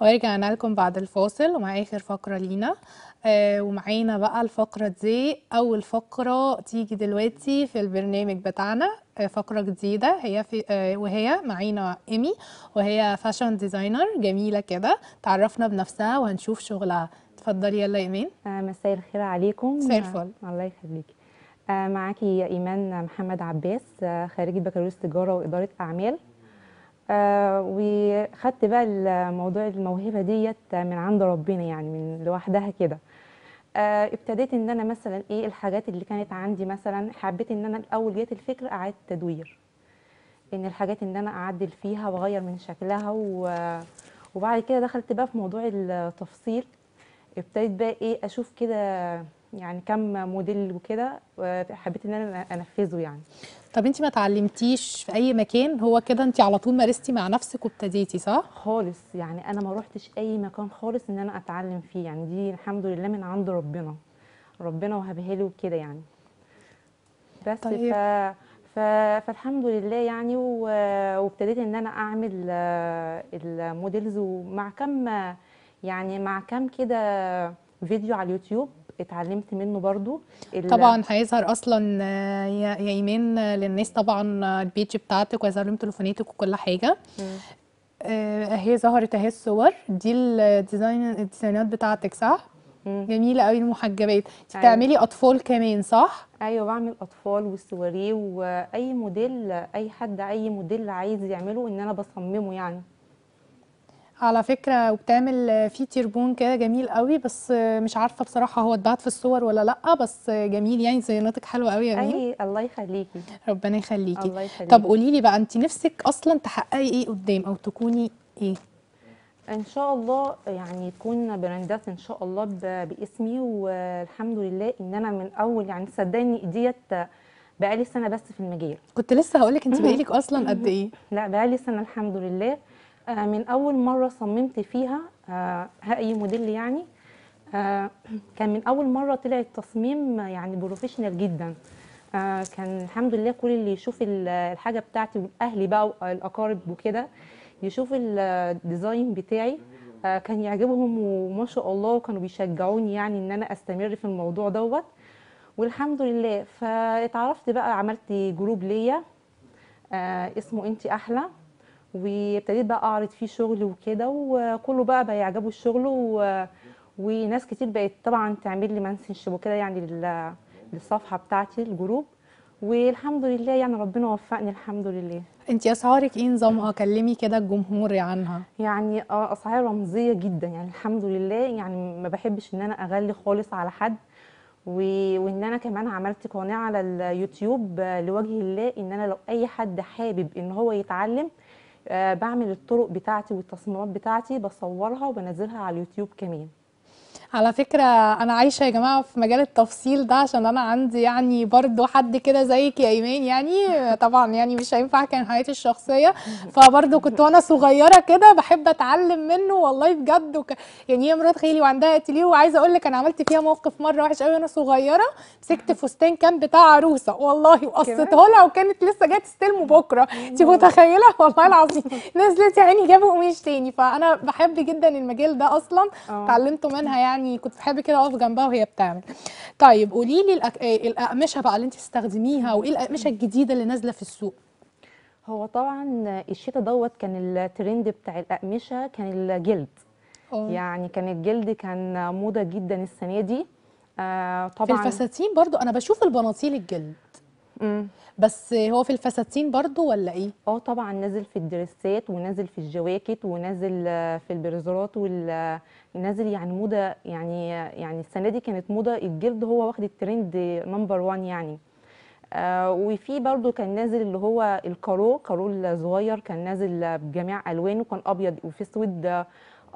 ورجعنا لكم بعد الفاصل ومع آخر فقرة لينا آه ومعانا بقى الفقرة دي أول فقرة تيجي دلوقتي في البرنامج بتاعنا آه فقرة جديدة هي في آه وهي معانا إيمي وهي فاشن ديزاينر جميلة كده تعرفنا بنفسها وهنشوف شغلها اتفضلي يلا إيمان آه، مساء الخير عليكم مساء الفل الله يخليكي آه، معاكي إيمان محمد عباس آه، خريجة بكالوريوس تجارة وإدارة أعمال آه، وخدت بقى الموضوع الموهبه ديت من عند ربنا يعني من لوحدها كده آه، ابتديت ان انا مثلا ايه الحاجات اللي كانت عندي مثلا حبيت ان انا الاول جت الفكره اعاده تدوير ان الحاجات ان انا اعدل فيها واغير من شكلها و... وبعد كده دخلت بقى في موضوع التفصيل ابتديت بقى ايه اشوف كده يعني كم موديل وكده حبيت ان انا انفذه يعني طب انت ما اتعلمتيش في اي مكان هو كده انت على طول مارستي مع نفسك وابتديتي صح خالص يعني انا ما روحتش اي مكان خالص ان انا اتعلم فيه يعني دي الحمد لله من عند ربنا ربنا وهبها لي وكده يعني بس طيب. ف... ف... فالحمد لله يعني و... وابتديت ان انا اعمل الموديلز ومع كم يعني مع كم كده فيديو على اليوتيوب اتعلمت منه برضو طبعا هيظهر اصلا آه، يا ايمان آه، للناس طبعا آه، البيج بتاعتك وهيظهر لهم تليفوناتك وكل حاجه اهي هي ظهرت اهي الصور دي الديزاين الديزاينات بتاعتك صح؟ جميله قوي المحجبات انت أيوة. بتعملي اطفال كمان صح ايوه بعمل اطفال وسواريه واي موديل اي حد اي موديل عايز يعمله ان انا بصممه يعني على فكرة وبتعمل في تيربون كده جميل قوي بس مش عارفة بصراحة هو اتبعت في الصور ولا لأ بس جميل يعني زيناتك حلوة قوي يا أي الله يخليكي ربنا يخليكي الله يخليكي طب قوليلي بقى أنت نفسك أصلا تحققي إيه قدام أو تكوني إيه؟ ان شاء الله يعني تكون براندات ان شاء الله باسمي والحمد لله ان انا من اول يعني صدقني ديت بقالي سنه بس في المجال كنت لسه هقولك انت بقالك اصلا قد ايه لا بقالي سنه الحمد لله آه، من اول مره صممت فيها آه، هاي موديل يعني آه، كان من اول مره طلع التصميم يعني بروفيشنال جدا كان الحمد لله كل اللي يشوف الحاجه بتاعتي واهلي بقى والاقارب وكده يشوف الديزاين بتاعي كان يعجبهم وما شاء الله كانوا بيشجعوني يعني ان انا استمر في الموضوع دوت والحمد لله فاتعرفت بقى عملت جروب ليا اسمه انت احلى وابتديت بقى اعرض فيه شغل وكده وكله بقى بيعجبه الشغل و... وناس كتير بقت طبعا تعمل لي منسنشيب وكده يعني لل... للصفحه بتاعتي الجروب والحمد لله يعني ربنا وفقني الحمد لله انت اسعارك ايه نظامها كلمي كده الجمهور عنها يعني آه، اسعار رمزيه جدا يعني الحمد لله يعني ما بحبش ان انا اغلي خالص على حد و... وان انا كمان عملت قناه على اليوتيوب آه، لوجه الله ان انا لو اي حد حابب ان هو يتعلم آه، بعمل الطرق بتاعتي والتصميمات بتاعتي بصورها وبنزلها على اليوتيوب كمان على فكرة أنا عايشة يا جماعة في مجال التفصيل ده عشان أنا عندي يعني برضو حد كده زيك يا إيمان يعني طبعا يعني مش هينفع كان حياتي الشخصية فبرضو كنت وأنا صغيرة كده بحب أتعلم منه والله بجد وك... يعني هي مرات خيلي وعندها اتيليه وعايزة أقول لك أنا عملت فيها موقف مرة وحش قوي وأنا صغيرة مسكت فستان كان بتاع عروسة والله وقصيته لها وكانت لسه جاية تستلمه بكرة أنت متخيلة والله العظيم نزلت يا عيني جابوا قميش تاني فأنا بحب جدا المجال ده أصلا آه. اتعلمته منها يعني يعني كنت بحب كده اقف جنبها وهي بتعمل طيب قولي لي الأك... إيه الاقمشه بقى اللي انت بتستخدميها وايه الاقمشه الجديده اللي نازله في السوق هو طبعا الشتاء دوت كان الترند بتاع الاقمشه كان الجلد أوه. يعني كان الجلد كان موضه جدا السنه دي آه طبعا في الفساتين برضو انا بشوف البناطيل الجلد مم. بس هو في الفساتين برضو ولا ايه اه طبعا نازل في الدريسات ونازل في الجواكت ونازل آه، في البرزرات ونازل يعني موضه يعني يعني السنه دي كانت موضه الجلد هو واخد الترند نمبر 1 يعني آه وفي برضو كان نازل اللي هو الكارو كارو الصغير كان نازل بجميع الوانه كان ابيض وفي اسود آه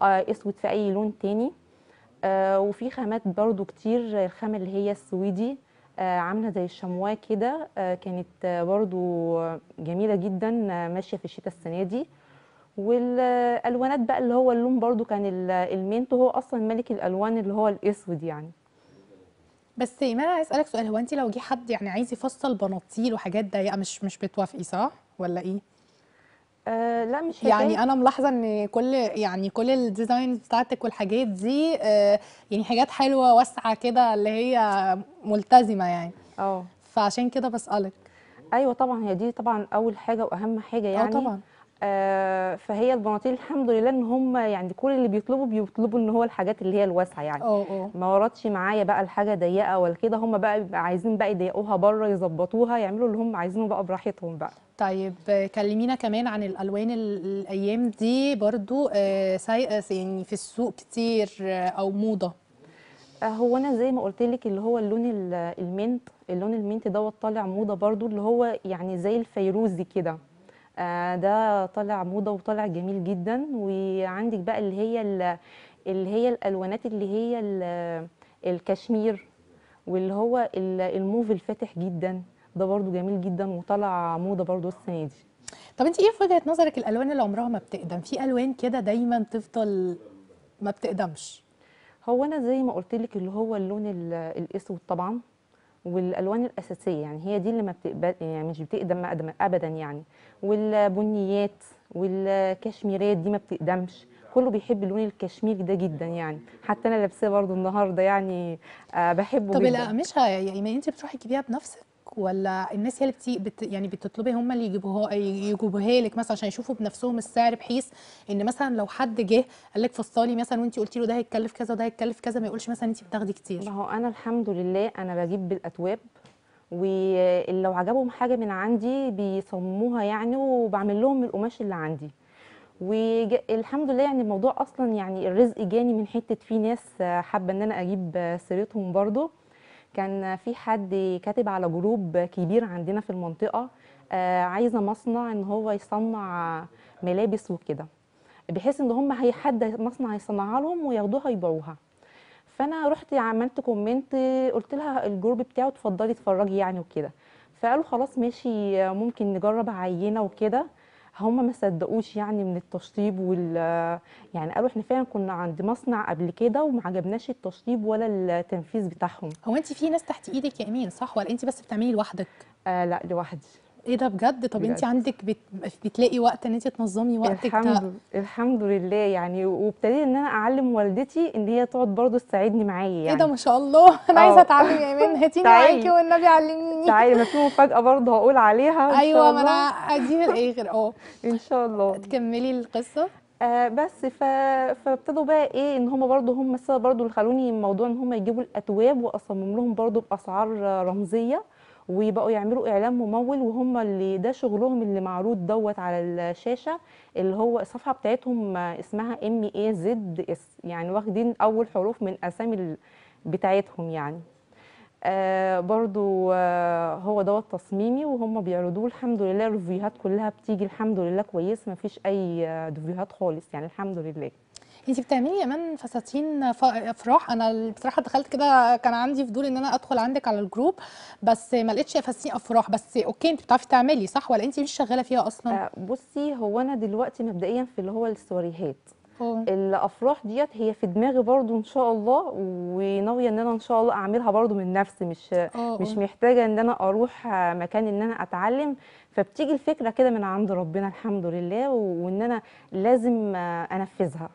اسود في اي لون تاني آه وفي خامات برضو كتير الخامه اللي هي السويدي آه، عامله زي الشمواه كده آه، كانت برضو جميله جدا ماشيه في الشتاء السنه دي والالوانات بقى اللي هو اللون برضو كان المينت هو اصلا ملك الالوان اللي هو الاسود يعني بس ايمان انا عايز اسالك سؤال هو انت لو جه حد يعني عايز يفصل بناطيل وحاجات ضيقه مش مش بتوافقي صح ولا ايه آه، لا مش يعني انا ملاحظه ان كل يعني كل الديزاينز بتاعتك والحاجات دي آه، يعني حاجات حلوه واسعه كده اللي هي ملتزمه يعني اه فعشان كده بسالك ايوه طبعا هي دي طبعا اول حاجه واهم حاجه آه، يعني اه طبعا آه، فهي البناطيل الحمد لله ان هم يعني كل اللي بيطلبوا بيطلبوا ان هو الحاجات اللي هي الواسعه يعني أو أو. ما وردش معايا بقى الحاجه ضيقه ولا كده هم بقى بيبقى عايزين بقى يضيقوها بره يظبطوها يعملوا اللي هم عايزينه بقى براحتهم بقى طيب كلمينا كمان عن الالوان الايام دي برضو آه، سايقه آه، يعني في السوق كتير او موضه هو انا زي ما قلت لك اللي هو اللون المنت اللون المنت دوت طالع موضه برضو اللي هو يعني زي الفيروزي كده آه، ده طالع موضه وطالع جميل جدا وعندك بقى اللي هي اللي هي الالوانات اللي هي الكشمير واللي هو الموف الفاتح جدا ده برضو جميل جدا وطلع موضه برضو السنه دي طب انت ايه في وجهه نظرك الالوان اللي عمرها ما بتقدم في الوان كده دايما تفضل ما بتقدمش هو انا زي ما قلت لك اللي هو اللون الاسود طبعا والالوان الاساسيه يعني هي دي اللي ما بتقبل يعني مش بتقدم ابدا يعني والبنيات والكشميرات دي ما بتقدمش كله بيحب لون الكشمير ده جدا يعني حتى انا لابساه برضو النهارده يعني آه، بحبه طب جدا طب القميص يعني انت بتروحي تجيبيها بنفسك ولا الناس هي اللي بت يعني بتطلبي هم اللي يجيبوها يجيبوها لك مثلا عشان يشوفوا بنفسهم السعر بحيث ان مثلا لو حد جه قال لك فصلي مثلا وانت قلتي له ده هيتكلف كذا وده هيتكلف كذا ما يقولش مثلا انت بتاخدي كتير ما هو انا الحمد لله انا بجيب بالاتواب ولو عجبهم حاجه من عندي بيصمموها يعني وبعمل لهم القماش اللي عندي والحمد لله يعني الموضوع اصلا يعني الرزق جاني من حته في ناس حابه ان انا اجيب سيرتهم برضو كان في حد كاتب على جروب كبير عندنا في المنطقه آه، عايزه مصنع ان هو يصنع ملابس وكده بحيث ان هم هي حد مصنع يصنعها لهم وياخدوها يبيعوها فانا رحت عملت كومنت قلت لها الجروب بتاعه اتفضلي اتفرجي يعني وكده فقالوا خلاص ماشي ممكن نجرب عينه وكده هم ما صدقوش يعني من التشطيب وال يعني قالوا احنا فعلا كنا عند مصنع قبل كده وما عجبناش التشطيب ولا التنفيذ بتاعهم هو انت في ناس تحت ايدك يا امين صح ولا انت بس بتعملي لوحدك آه لا لوحدي ايه ده بجد طب انت عندك بتلاقي وقت ان انت تنظمي وقتك الحمد لله الحمد لله يعني وابتديت ان انا اعلم والدتي ان هي تقعد برضو تساعدني معايا يعني ايه ده يعني. ما شاء الله انا عايزه آه. اتعلم يا ايمان هاتيني معاكي والنبي علميني تعالي ما في مفاجاه برضو هقول عليها إن ايوه ما انا اديها الاخر اه ان شاء الله تكملي القصه آه بس ف... فابتدوا بقى ايه ان هم برضو هم السبب برضو اللي خلوني موضوع ان هم يجيبوا الاتواب واصمم لهم برضو باسعار رمزيه وبقوا يعملوا اعلان ممول وهم اللي ده شغلهم اللي معروض دوت على الشاشه اللي هو الصفحه بتاعتهم اسمها ام اي زد اس يعني واخدين اول حروف من اسامي بتاعتهم يعني آه برضو آه هو دوت تصميمي وهم بيعرضوه الحمد لله الريفيوهات كلها بتيجي الحمد لله كويس مفيش اي ريفيوهات آه، خالص يعني الحمد لله انت بتعملي يا مان فساتين افراح انا بصراحه دخلت كده كان عندي فضول ان انا ادخل عندك على الجروب بس ما لقيتش فساتين افراح بس اوكي انت بتعرفي تعملي صح ولا انت مش شغاله فيها اصلا آه، بصي هو انا دلوقتي مبدئيا في اللي هو السواريهات اه. الافراح ديت هي في دماغي برضو ان شاء الله وناويه ان انا ان شاء الله اعملها برضو من نفسي مش أوه. مش اه. محتاجه ان انا اروح مكان ان انا اتعلم فبتيجي الفكره كده من عند ربنا الحمد لله وان انا لازم انفذها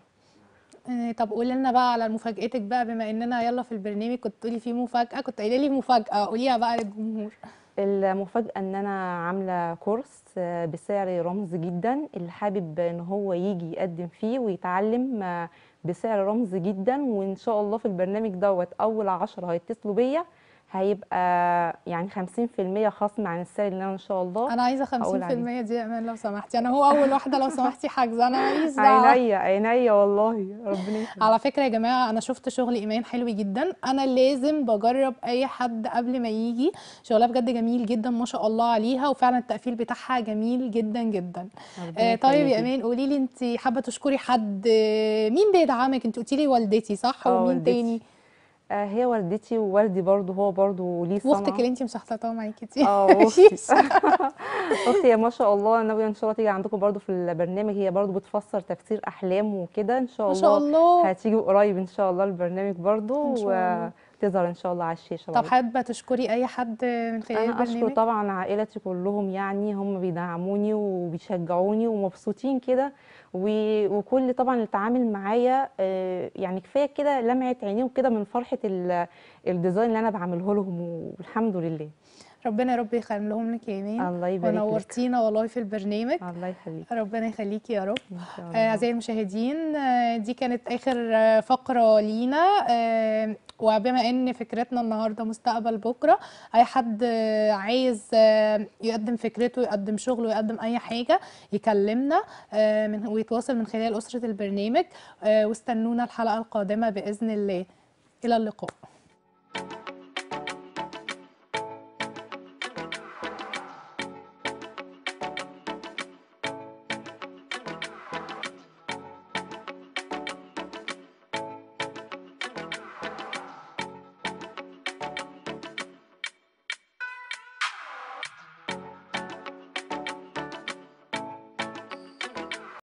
إيه، طب قولي لنا بقى على مفاجأتك بقى بما اننا يلا في البرنامج كنت تقولي في مفاجأة كنت قايله لي مفاجأة قوليها بقى للجمهور المفاجأة ان انا عاملة كورس آه، بسعر رمز جدا اللي حابب ان هو يجي يقدم فيه ويتعلم آه، بسعر رمز جدا وان شاء الله في البرنامج دوت اول عشرة هيتصلوا بيا هيبقى يعني 50% خصم عن السعر اللي انا ان شاء الله انا عايزه 50% دي يا امان لو سمحتي انا هو اول واحده لو سمحتي حاجزه انا عايزة عينيا عينيا والله ربنا على فكره يا جماعه انا شفت شغل ايمان حلو جدا انا لازم بجرب اي حد قبل ما يجي شغلها بجد جميل جدا ما شاء الله عليها وفعلا التقفيل بتاعها جميل جدا جدا آه طيب يا امان قولي لي انت حابه تشكري حد آه، مين بيدعمك انت قلتي لي والدتي صح آه، ومين والدتي. تاني آه، هي والدتي ووالدي برضه هو برضه ليه صنعه واختك اللي انت مشخططاها معاكي دي اه اختي اختي ما شاء الله ناويه ان شاء الله تيجي عندكم برضه في البرنامج هي برضه بتفسر تفسير احلام وكده ان شاء الله ما شاء الله هتيجي قريب ان شاء الله البرنامج برضه ان شاء الله تظهر ان شاء الله على الشاشه طب حابه تشكري اي حد من خلال انا اشكر طبعا عائلتي كلهم يعني هم بيدعموني وبيشجعوني ومبسوطين كده وكل طبعا اللي اتعامل معايا آه، يعني كفايه كده لمعت عينيهم كده من فرحه الديزاين اللي انا بعمله لهم والحمد لله ربنا يا رب يخليهم لك يا ايمان الله يبارك ونورتينا والله في البرنامج الله يخليك ربنا يخليكي يا رب آه، اعزائي المشاهدين آه، دي كانت اخر آه، فقره لينا وبما ان فكرتنا النهارده مستقبل بكره اي حد عايز يقدم فكرته يقدم شغله يقدم اي حاجه يكلمنا ويتواصل من خلال اسره البرنامج واستنونا الحلقه القادمه باذن الله الى اللقاء